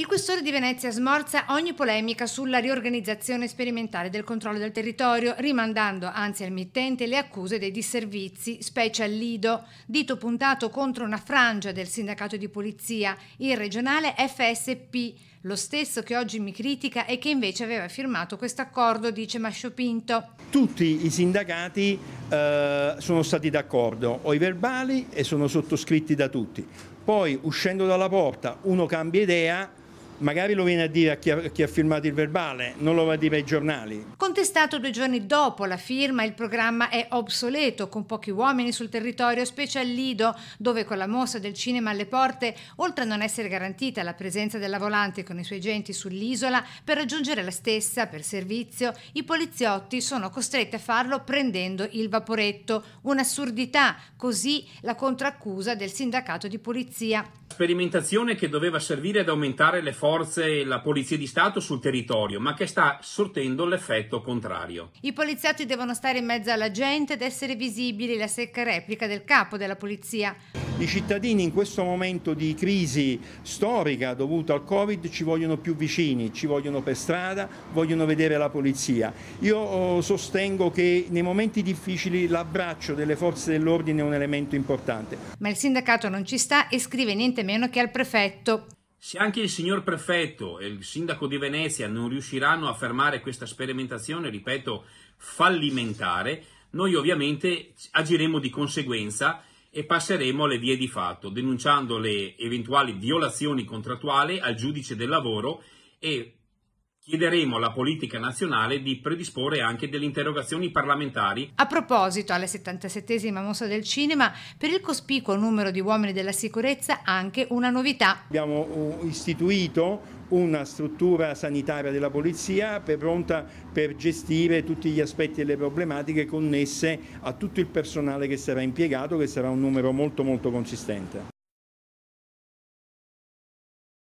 Il questore di Venezia smorza ogni polemica sulla riorganizzazione sperimentale del controllo del territorio, rimandando anzi al mittente le accuse dei disservizi, specie al Lido, dito puntato contro una frangia del sindacato di polizia, il regionale FSP, lo stesso che oggi mi critica e che invece aveva firmato questo accordo, dice Mascio Pinto. Tutti i sindacati eh, sono stati d'accordo, ho i verbali e sono sottoscritti da tutti. Poi uscendo dalla porta uno cambia idea, magari lo viene a dire a chi, ha, a chi ha, firmato il verbale, non lo va a dire ai giornali. Contestato due giorni dopo la firma, il programma è obsoleto, con pochi uomini sul territorio, specie al Lido, dove con la mossa del cinema alle porte, oltre a non essere garantita la presenza della volante con i suoi agenti sull'isola, per raggiungere la stessa, per servizio, i poliziotti sono costretti a farlo prendendo il vaporetto. Un'assurdità, così la contraccusa del sindacato di polizia sperimentazione che doveva servire ad aumentare le forze e la polizia di Stato sul territorio, ma che sta sortendo l'effetto contrario. I poliziotti devono stare in mezzo alla gente ed essere visibili, la secca replica del capo della polizia. I cittadini in questo momento di crisi storica dovuta al Covid ci vogliono più vicini, ci vogliono per strada, vogliono vedere la polizia. Io oh, sostengo che nei momenti difficili l'abbraccio delle forze dell'ordine è un elemento importante. Ma il sindacato non ci sta e scrive niente meno che al prefetto. Se anche il signor prefetto e il sindaco di Venezia non riusciranno a fermare questa sperimentazione, ripeto, fallimentare, noi ovviamente agiremo di conseguenza e passeremo alle vie di fatto, denunciando le eventuali violazioni contrattuali al giudice del lavoro e Chiederemo alla politica nazionale di predisporre anche delle interrogazioni parlamentari. A proposito, alla 77esima mostra del cinema, per il cospicuo numero di uomini della sicurezza anche una novità. Abbiamo uh, istituito una struttura sanitaria della polizia per pronta per gestire tutti gli aspetti e le problematiche connesse a tutto il personale che sarà impiegato, che sarà un numero molto molto consistente.